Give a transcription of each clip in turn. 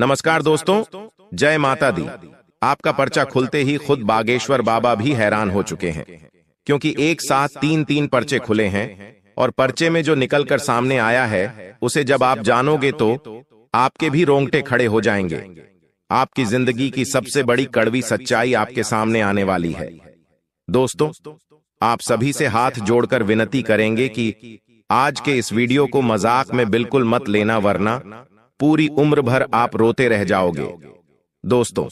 नमस्कार दोस्तों जय माता दी आपका पर्चा खुलते ही खुद बागेश्वर बाबा भी हैरान हो चुके हैं क्योंकि एक साथ तीन तीन पर्चे खुले हैं और पर्चे में जो निकलकर सामने आया है उसे जब आप जानोगे तो आपके भी रोंगटे खड़े हो जाएंगे आपकी जिंदगी की सबसे बड़ी कड़वी सच्चाई आपके सामने आने वाली है दोस्तों आप सभी से हाथ जोड़कर विनती करेंगे कि आज के इस वीडियो को मजाक में बिल्कुल मत लेना वरना पूरी उम्र भर आप रोते रह जाओगे दोस्तों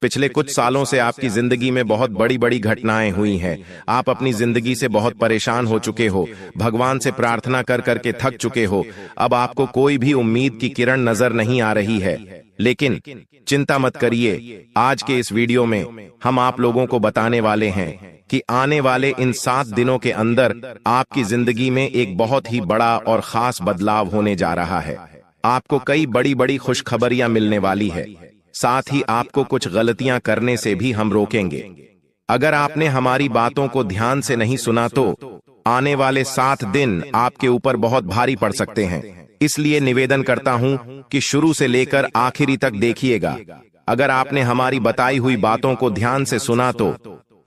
पिछले कुछ सालों से आपकी जिंदगी में बहुत बड़ी बड़ी घटनाएं हुई हैं आप अपनी जिंदगी से बहुत परेशान हो चुके हो भगवान से प्रार्थना कर करके थक चुके हो अब आपको कोई भी उम्मीद की किरण नजर नहीं आ रही है लेकिन चिंता मत करिए आज के इस वीडियो में हम आप लोगों को बताने वाले हैं कि आने वाले इन सात दिनों के अंदर आपकी जिंदगी में एक बहुत ही बड़ा और खास बदलाव होने जा रहा है आपको कई बड़ी बड़ी खुशखबरियां मिलने वाली है साथ ही आपको कुछ गलतियां करने से भी हम रोकेंगे अगर आपने हमारी बातों को ध्यान से तो नहीं सुना तो आने वाले सात दिन आपके ऊपर बहुत भारी पड़ सकते हैं इसलिए निवेदन करता हूं कि शुरू से लेकर आखिरी तक देखिएगा अगर आपने हमारी बताई हुई बातों को ध्यान से तो सुना तो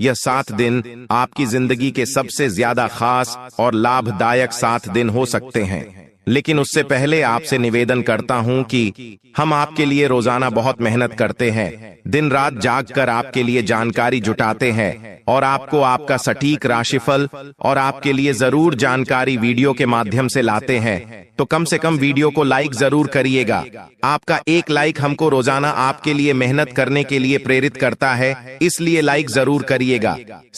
यह सात दिन आपकी जिंदगी के सबसे ज्यादा खास और लाभदायक सात दिन हो सकते हैं लेकिन उससे पहले आपसे निवेदन करता हूं कि हम आपके लिए रोजाना बहुत मेहनत करते हैं दिन रात जाग कर आपके लिए जानकारी जुटाते हैं और आपको आपका सटीक राशिफल और आपके लिए जरूर जानकारी वीडियो के माध्यम से लाते हैं तो कम से कम वीडियो को लाइक जरूर करिएगा आपका एक लाइक हमको रोजाना आपके लिए मेहनत करने के लिए प्रेरित करता है इसलिए लाइक जरूर करिएगा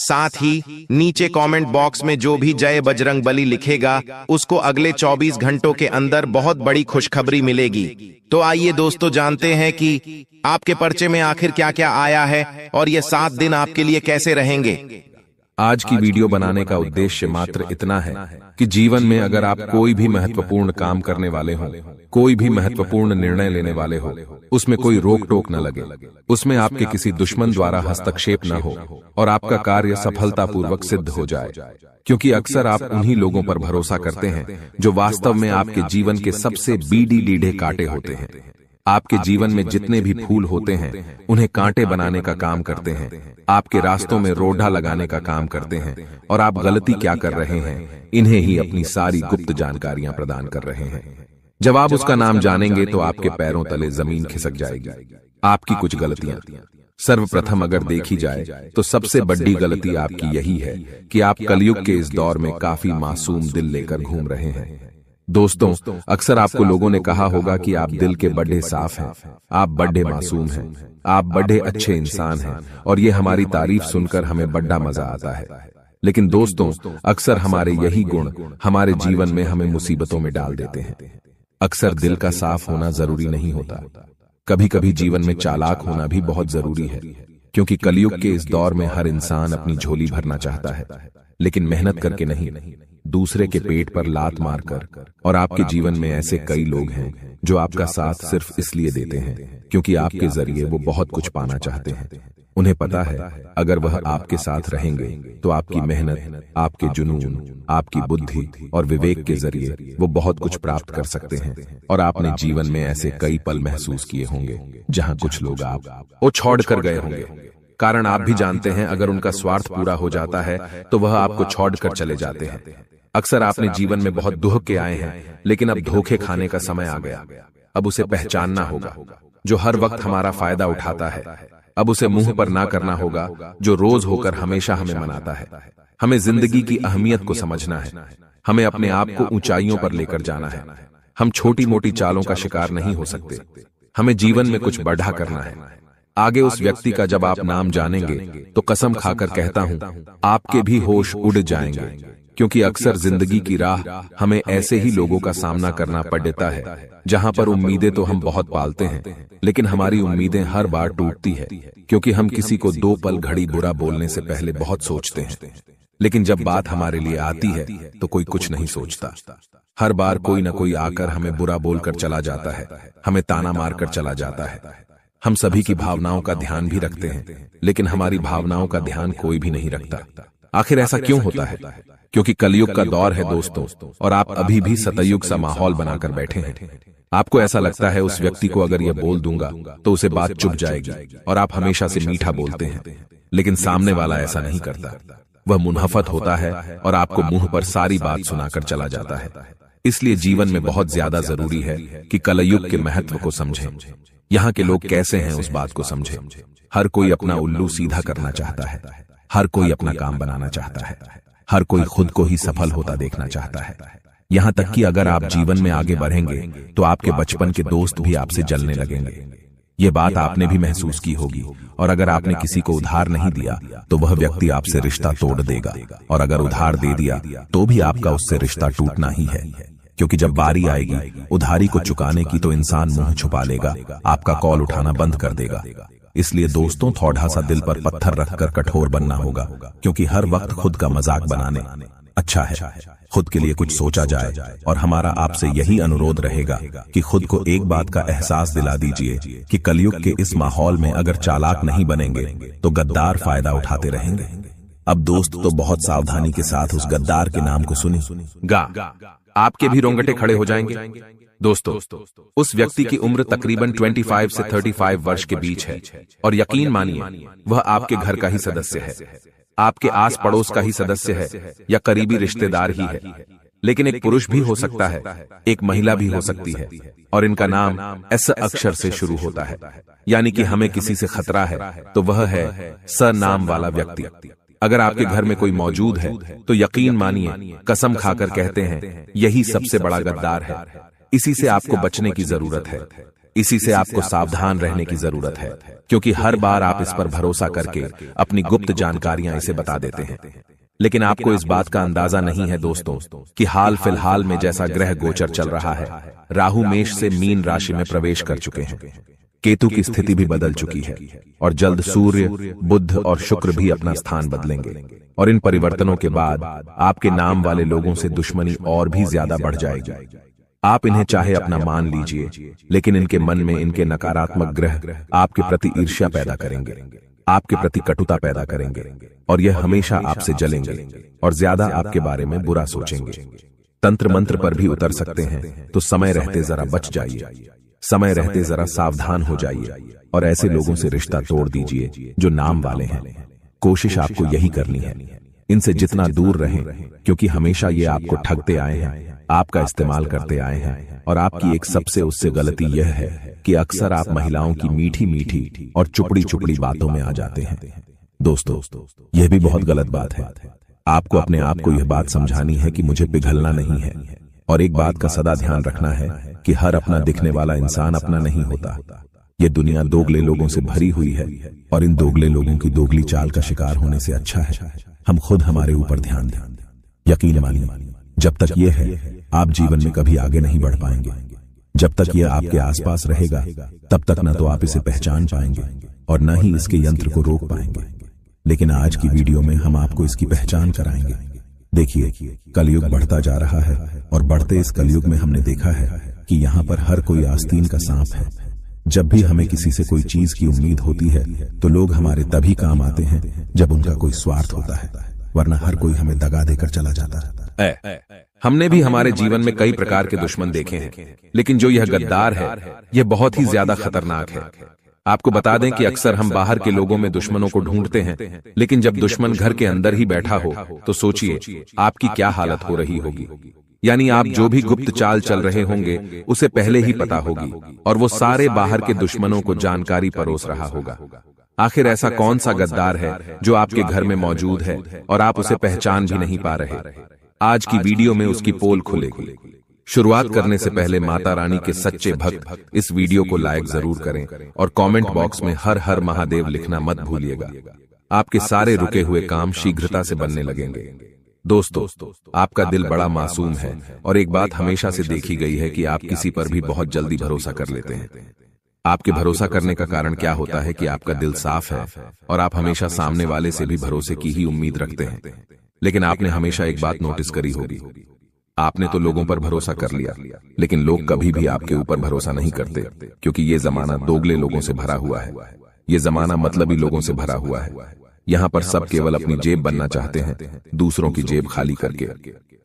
साथ ही नीचे कमेंट बॉक्स में जो भी जय बजरंग बली लिखेगा उसको अगले 24 घंटों के अंदर बहुत बड़ी खुशखबरी मिलेगी तो आइए दोस्तों जानते हैं कि आपके पर्चे में आखिर क्या क्या आया है और ये सात दिन आपके लिए कैसे रहेंगे रहेंगे आज की वीडियो बनाने का उद्देश्य मात्र इतना है कि जीवन में अगर आप कोई भी महत्वपूर्ण काम करने वाले हो कोई भी महत्वपूर्ण निर्णय लेने वाले हो उसमें कोई रोक टोक न लगे उसमें आपके किसी दुश्मन द्वारा हस्तक्षेप न हो और आपका कार्य सफलतापूर्वक सिद्ध हो जाए क्योंकि अक्सर आप उन्हीं लोगों पर भरोसा करते हैं जो वास्तव में आपके जीवन के सबसे बीडी डीढ़े काटे होते हैं आपके जीवन में जितने भी फूल होते हैं उन्हें कांटे बनाने का काम करते हैं आपके रास्तों में रोढ़ा लगाने का काम करते हैं और आप गलती क्या कर रहे हैं इन्हें ही अपनी सारी गुप्त जानकारियां प्रदान कर रहे हैं जब आप उसका नाम जानेंगे तो, तो आपके पैरों तले जमीन खिसक जाएगी आपकी कुछ गलतियां सर्वप्रथम अगर देखी जाए तो, तो सबसे बड़ी गलती आपकी यही है कि आप कलयुग के इस दौर में काफी मासूम दिल लेकर घूम रहे हैं दोस्तों अक्सर आपको लोगों ने कहा होगा कि आप दिल के बड़े साफ हैं, आप बड़े मासूम हैं, आप बड़े अच्छे इंसान हैं और ये हमारी तारीफ सुनकर हमें बड़ा मजा आता है लेकिन दोस्तों अक्सर हमारे यही गुण हमारे जीवन में हमें मुसीबतों में डाल देते हैं अक्सर दिल का साफ होना जरूरी नहीं होता कभी कभी जीवन में चालाक होना भी बहुत जरूरी है क्योंकि कलयुग के इस दौर में हर इंसान अपनी झोली भरना चाहता है लेकिन मेहनत करके नहीं दूसरे के पेट पर लात मारकर और आपके जीवन में ऐसे कई लोग हैं जो आपका साथ सिर्फ इसलिए देते हैं क्योंकि आपके जरिए वो बहुत कुछ पाना चाहते हैं उन्हें पता है अगर वह आपके साथ रहेंगे तो आपकी तो मेहनत आपके जुनून आपकी बुद्धि और विवेक के जरिए वो बहुत कुछ प्राप्त कर सकते हैं और आपने जीवन में ऐसे कई पल महसूस किए होंगे जहाँ कुछ लोग आप वो छोड़ कर गए होंगे कारण आप भी जानते हैं अगर उनका स्वार्थ पूरा हो जाता है तो वह तो आपको छोड़ कर चले जाते हैं अक्सर आपने जीवन में बहुत दुख के आए हैं लेकिन अब धोखे खाने का समय आ गया अब उसे पहचानना होगा जो हर वक्त हमारा फायदा उठाता है अब उसे मुंह पर ना करना होगा जो रोज होकर हमेशा हमें मनाता है हमें जिंदगी की अहमियत को समझना है हमें अपने आप को ऊंचाइयों पर लेकर जाना है हम छोटी मोटी चालों का शिकार नहीं हो सकते हमें जीवन में कुछ बढ़ा करना है आगे उस व्यक्ति का जब आप नाम जानेंगे तो कसम खाकर कहता हूँ आपके भी होश उड़ जाएंगे क्योंकि अक्सर जिंदगी की राह हमें ऐसे ही लोगों का सामना करना पड़ता है जहाँ पर उम्मीदें तो हम बहुत पालते हैं लेकिन हमारी उम्मीदें हर बार टूटती है क्योंकि हम किसी को दो पल घड़ी बुरा बोलने से पहले बहुत सोचते हैं लेकिन जब बात हमारे लिए आती है तो कोई कुछ नहीं सोचता हर बार कोई न कोई आकर हमें बुरा बोलकर चला जाता है हमें ताना मारकर चला जाता है हम सभी की भावनाओं का ध्यान भी रखते हैं लेकिन हमारी भावनाओं का ध्यान कोई भी नहीं रखता आखिर ऐसा क्यों होता है क्योंकि कलयुग का दौर है दोस्तों और आप अभी भी सतयुग सा माहौल बनाकर बैठे हैं आपको ऐसा लगता है उस व्यक्ति को अगर यह बोल दूंगा तो उसे बात चुप जाएगी और आप हमेशा से मीठा बोलते हैं लेकिन सामने वाला ऐसा नहीं करता वह मुनहफत होता है और आपको मुंह पर सारी बात सुनाकर चला जाता है इसलिए जीवन में बहुत ज्यादा जरूरी है कि कलयुग के महत्व को समझें यहाँ के लोग कैसे हैं उस बात को समझे हर कोई अपना उल्लू सीधा करना चाहता है हर कोई अपना काम बनाना चाहता है हर कोई खुद को ही सफल होता देखना चाहता है यहाँ तक कि अगर आप जीवन में आगे बढ़ेंगे तो, तो आपके बचपन के दोस्त भी आपसे जलने लगेंगे ये बात आपने भी महसूस की होगी और अगर आपने किसी को उधार नहीं तो दिया तो वह व्यक्ति आपसे रिश्ता तोड़ देगा और अगर उधार दे दिया तो भी तो आपका उससे रिश्ता टूटना ही है क्योंकि जब बारी आएगी उधारी को चुकाने की तो, तो इंसान मुंह छुपा लेगा आपका कॉल उठाना बंद कर देगा इसलिए दोस्तों थोड़ा सा दिल पर पत्थर रखकर कठोर बनना होगा क्योंकि हर वक्त खुद का मजाक बनाने अच्छा, अच्छा है खुद के लिए कुछ सोचा जाए और हमारा आपसे यही अनुरोध रहेगा कि खुद को एक बात का एहसास दिला दीजिए कि कलयुग के इस माहौल में अगर चालाक नहीं बनेंगे तो, तो गद्दार फायदा उठाते रहेंगे अब दोस्त तो बहुत सावधानी के साथ उस गद्दार के नाम को सुनी गा आपके भी रोंगटे खड़े हो जाएंगे दोस्तों उस व्यक्ति की उम्र तकरीबन 25 से 35 वर्ष के बीच है और यकीन मानिए वह आपके घर का ही सदस्य है आपके आस पड़ोस का ही सदस्य है या करीबी रिश्तेदार ही है लेकिन एक पुरुष भी हो सकता है एक महिला भी हो सकती है और इनका नाम ऐसा अक्षर से शुरू होता है यानी कि हमें किसी से खतरा है तो वह है स नाम वाला व्यक्ति अगर आपके घर में कोई मौजूद है तो, तो यकीन मानिए कसम खाकर कहते हैं यही सबसे बड़ा गद्दार है इसी से आपको बचने की जरूरत है इसी से आपको सावधान रहने की जरूरत है क्योंकि हर बार आप इस पर भरोसा करके अपनी गुप्त जानकारियां इसे बता देते हैं लेकिन आपको इस बात का अंदाजा नहीं है दोस्तों कि हाल फिलहाल में जैसा ग्रह गोचर चल रहा है राहु मेष से मीन राशि में प्रवेश कर चुके हैं केतु की स्थिति भी बदल चुकी है और जल्द सूर्य बुद्ध और शुक्र भी अपना स्थान बदलेंगे और इन परिवर्तनों के बाद आपके नाम वाले लोगों से दुश्मनी और भी ज्यादा बढ़ जाएगी आप इन्हें चाहे अपना मान लीजिए लेकिन इनके मन में इनके नकारात्मक ग्रह आपके प्रति ईर्ष्या पैदा करेंगे आपके प्रति कटुता पैदा करेंगे और यह हमेशा आपसे जलेंगे और ज्यादा आपके बारे में बुरा सोचेंगे तंत्र मंत्र पर भी उतर सकते हैं तो समय रहते जरा बच जाइए समय रहते जरा सावधान हो जाइए और ऐसे लोगों से रिश्ता तोड़ दीजिए जो नाम वाले हैं कोशिश आपको यही करनी है इनसे जितना दूर रहें क्योंकि हमेशा ये आपको ठगते आए हैं आपका इस्तेमाल करते आए हैं और आपकी एक सबसे उससे गलती यह है कि अक्सर आप महिलाओं की मीठी मीठी और चुपड़ी चुपड़ी बातों में आ जाते हैं दोस्तों यह भी बहुत गलत बात है आपको अपने आप को यह बात समझानी है कि मुझे पिघलना नहीं है और एक बात का सदा ध्यान रखना है कि हर अपना दिखने वाला इंसान अपना नहीं होता ये दुनिया दोगले लोगों से भरी हुई है और इन दोगले लोगों की दोगली चाल का शिकार होने से अच्छा है हम खुद हमारे ऊपर ध्यान दें यकीन मानिए जब तक ये है आप जीवन में कभी आगे नहीं बढ़ पाएंगे जब तक ये आपके आसपास रहेगा तब तक न तो आप इसे पहचान पाएंगे और न ही इसके यंत्र को रोक पाएंगे लेकिन आज की वीडियो में हम आपको इसकी पहचान कराएंगे देखिए कलयुग बढ़ता जा रहा है और बढ़ते इस कलयुग में हमने देखा है कि यहाँ पर हर कोई आस्तीन का सांप है जब भी हमें किसी से कोई चीज की उम्मीद होती है तो लोग हमारे तभी काम आते हैं जब उनका कोई स्वार्थ होता है वरना हर कोई हमें दगा देकर चला जाता है हमने भी हमारे जीवन में कई प्रकार के दुश्मन देखे हैं लेकिन जो यह गद्दार है यह बहुत ही ज्यादा खतरनाक है आपको बता दें कि अक्सर हम बाहर के लोगों में दुश्मनों को ढूंढते हैं लेकिन जब दुश्मन घर के अंदर ही बैठा हो तो, तो सोचिए आपकी क्या हालत हो रही होगी यानी आप जो भी गुप्त चाल चल रहे होंगे उसे पहले ही पता होगी और वो सारे बाहर के दुश्मनों को जानकारी परोस रहा होगा आखिर ऐसा कौन सा गद्दार है जो आपके घर में मौजूद है और आप उसे पहचान भी नहीं पा रहे आज की वीडियो में उसकी पोल खुलेगी शुरुआत करने से पहले माता रानी के सच्चे भक्त इस वीडियो को लाइक जरूर करें और कमेंट बॉक्स में हर हर महादेव लिखना मत भूलिएगा आपके सारे रुके हुए काम शीघ्रता से बनने लगेंगे दोस्तों आपका दिल बड़ा मासूम है और एक बात हमेशा से देखी गई है कि आप किसी पर भी बहुत जल्दी भरोसा कर लेते हैं आपके भरोसा करने का कारण क्या होता है कि आपका दिल साफ है और आप हमेशा सामने वाले से भी भरोसे की ही उम्मीद रखते हैं लेकिन आपने हमेशा एक बात नोटिस करी होगी आपने तो लोगों पर भरोसा कर लिया लेकिन लोग कभी भी आपके ऊपर भरोसा नहीं करते क्योंकि ये जमाना दोगले लोगों से भरा हुआ है ये जमाना मतलबी लोगों से भरा हुआ है यहाँ पर सब केवल अपनी जेब बनना चाहते हैं दूसरों की जेब खाली करके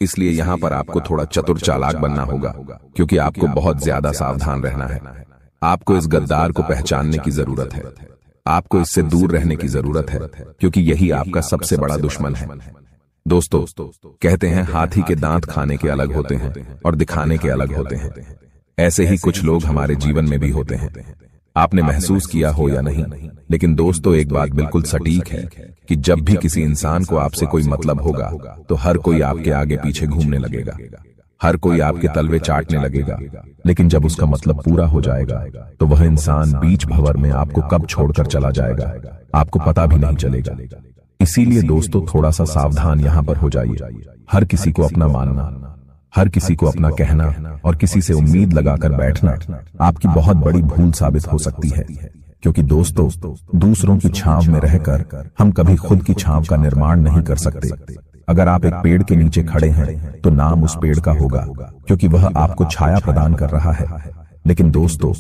इसलिए यहाँ पर आपको थोड़ा चतुर चालाक बनना होगा क्योंकि आपको बहुत ज्यादा सावधान रहना है आपको इस गद्दार को पहचानने की जरूरत है आपको इससे दूर रहने की जरूरत है क्योंकि यही आपका सबसे बड़ा दुश्मन है दोस्तों कहते हैं हाथी के दांत खाने के अलग होते हैं और दिखाने के अलग होते हैं ऐसे ही कुछ लोग हमारे जीवन में भी होते हैं आपने महसूस किया हो या नहीं लेकिन दोस्तों एक बात बिल्कुल सटीक है कि जब भी किसी इंसान को आपसे कोई मतलब होगा तो हर कोई आपके आगे पीछे घूमने लगेगा हर कोई आपके तलवे चाटने लगेगा लेकिन जब उसका मतलब पूरा हो जाएगा तो वह इंसान बीच भवर में आपको कब छोड़कर चला जाएगा आपको पता भी नहीं चलेगा इसीलिए दोस्तों थोड़ा सा सावधान यहाँ पर हो जाइए हर किसी को अपना मानना हर किसी को अपना कहना और किसी से उम्मीद लगाकर बैठना आपकी बहुत बड़ी भूल साबित हो सकती है क्योंकि दोस्तों दूसरों की छांव में रहकर हम कभी खुद की छांव का निर्माण नहीं कर सकते अगर आप एक पेड़ के नीचे खड़े हैं तो नाम उस पेड़ का होगा क्योंकि वह आपको छाया प्रदान कर रहा है लेकिन दोस्तों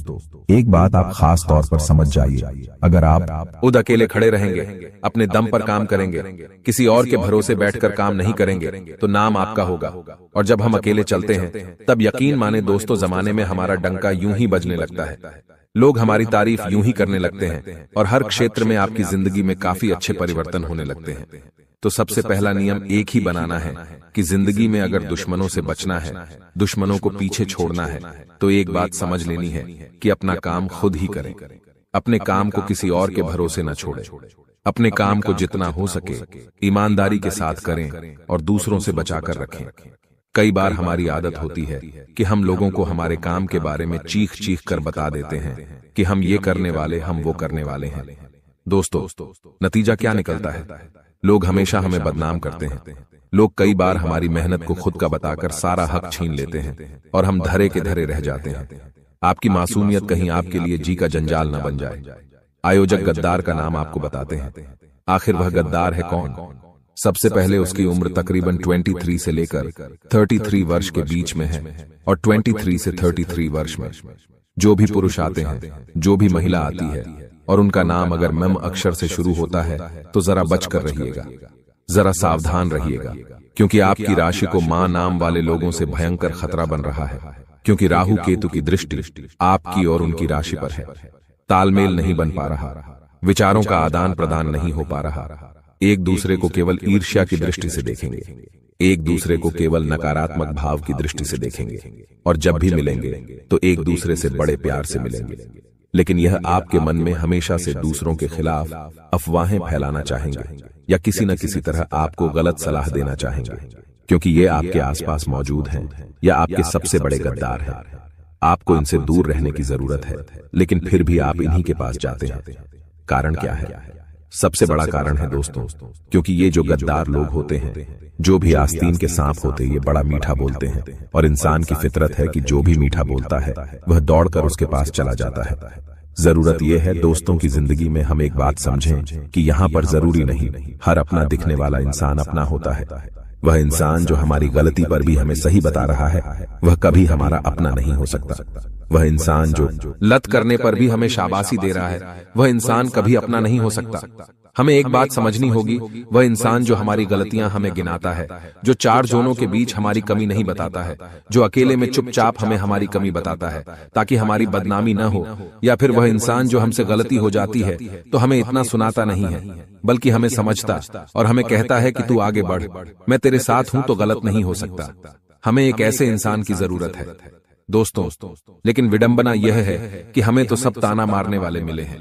एक बात आप खास तौर पर समझ जाइए अगर आप खुद अकेले खड़े रहेंगे अपने दम पर काम करेंगे किसी और के भरोसे बैठकर काम नहीं करेंगे तो नाम आपका होगा और जब हम अकेले चलते हैं तब यकीन माने दोस्तों जमाने में हमारा डंका यूं ही बजने लगता है लोग हमारी तारीफ यूं ही करने लगते हैं और हर क्षेत्र में आपकी जिंदगी में काफी अच्छे परिवर्तन होने लगते हैं तो, तो सबसे पहला नियम एक ही बनाना है कि जिंदगी में अगर दुश्मनों से बचना है दुश्मनों को पीछे छोड़ना है तो एक बात समझ लेनी है कि अपना काम खुद ही करें अपने काम को किसी और के भरोसे न छोड़े अपने काम को जितना हो सके ईमानदारी के साथ करें और दूसरों से बचाकर रखें कई बार हमारी आदत होती है कि हम लोगों को हमारे काम के बारे में चीख चीख कर बता देते हैं कि हम ये करने वाले हम वो करने वाले हैं दोस्तों नतीजा क्या निकलता है लोग हमेशा हमें बदनाम करते हैं लोग कई बार हमारी मेहनत को खुद का बताकर सारा हक छीन लेते हैं और हम धरे के धरे रह जाते हैं आपकी मासूमियत कहीं आपके लिए जी का जंजाल न बन जाए आयोजक गद्दार का नाम आपको बताते हैं आखिर वह गद्दार है कौन सबसे पहले उसकी उम्र तकरीबन 23 से लेकर 33 वर्ष के बीच में है और 23 से 33 वर्ष में जो भी पुरुष आते हैं जो भी महिला आती है और उनका नाम अगर मम अक्षर से शुरू होता है तो, तो जरा बच कर रहिएगा जरा सावधान रहिएगा क्योंकि आपकी राशि को मां नाम वाले लोगों से भयंकर खतरा बन रहा है क्योंकि राहु केतु की दृष्टि आपकी और उनकी राशि पर है तालमेल नहीं बन पा रहा विचारों का आदान प्रदान नहीं हो पा रहा एक दूसरे को केवल ईर्ष्या की दृष्टि से देखेंगे एक दूसरे को केवल नकारात्मक भाव की दृष्टि से देखेंगे और जब भी मिलेंगे तो, तो एक दूसरे से बड़े प्यार से मिलेंगे लेकिन यह आपके मन में हमेशा से दूसरों के खिलाफ अफवाहें फैलाना चाहेंगे या किसी न किसी तरह आपको गलत सलाह देना चाहेंगे क्योंकि ये आपके आसपास मौजूद हैं या आपके सबसे बड़े गद्दार हैं आपको इनसे दूर रहने की जरूरत है लेकिन फिर भी आप इन्हीं के पास जाते हैं कारण क्या है सबसे बड़ा कारण है दोस्तों क्योंकि ये जो गद्दार लोग होते हैं जो भी आस्तीन के सांप होते ये बड़ा मीठा बोलते हैं और इंसान की फितरत है कि जो भी मीठा बोलता है वह दौड़कर उसके पास चला जाता है जरूरत यह है दोस्तों की जिंदगी में हम एक बात समझें कि यहाँ पर जरूरी नहीं हर अपना दिखने वाला इंसान अपना होता है वह इंसान जो हमारी गलती पर भी हमें सही बता रहा है वह कभी हमारा अपना नहीं हो सकता वह इंसान जो लत करने पर भी हमें शाबाशी दे रहा है वह इंसान कभी अपना नहीं हो सकता हमें एक बात समझनी होगी वह इंसान जो हमारी गलतियां हमें गिनाता है जो चार जोनों के बीच हमारी कमी नहीं बताता है जो अकेले में चुपचाप हमें हमारी कमी बताता है ताकि हमारी बदनामी न हो या फिर वह इंसान जो हमसे गलती हो जाती है तो हमें इतना सुनाता नहीं है बल्कि हमें समझता और हमें कहता है कि तू आगे बढ़ मैं तेरे साथ हूँ तो गलत नहीं हो सकता हमें एक ऐसे इंसान की जरूरत है दोस्तों लेकिन विडंबना यह है कि हमें तो सब ताना मारने वाले मिले हैं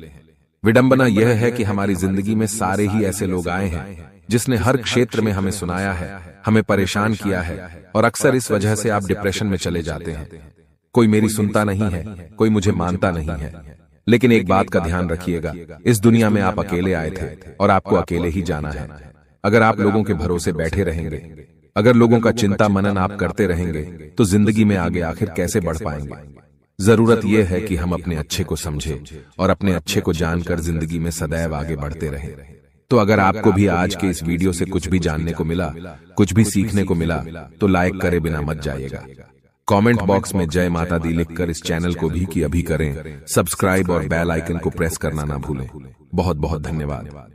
विडंबना यह है कि हमारी जिंदगी में सारे ही ऐसे लोग आए हैं जिसने हर क्षेत्र में हमें सुनाया है हमें परेशान किया है और अक्सर इस वजह से आप डिप्रेशन में चले जाते हैं कोई मेरी सुनता नहीं है कोई मुझे मानता नहीं है लेकिन एक बात का ध्यान रखिएगा इस दुनिया में आप अकेले आए थे और आपको अकेले ही जाना है अगर आप लोगों के भरोसे बैठे रहेंगे अगर लोगों का चिंता मनन आप करते रहेंगे तो, तो जिंदगी में आगे आखिर कैसे बढ़ पाएंगे जरूरत यह है कि हम अपने अच्छे को समझे और अपने अच्छे को जानकर जिंदगी में सदैव आगे बढ़ते रहें तो अगर तो आपको भी आज के इस वीडियो से कुछ भी जानने को मिला कुछ भी सीखने को मिला तो, तो लाइक करे बिना मत जाइएगा कमेंट बॉक्स में जय माता दी लिखकर इस चैनल को भी की अभी करें सब्सक्राइब और बेल आइकन को प्रेस करना ना भूलें बहुत बहुत धन्यवाद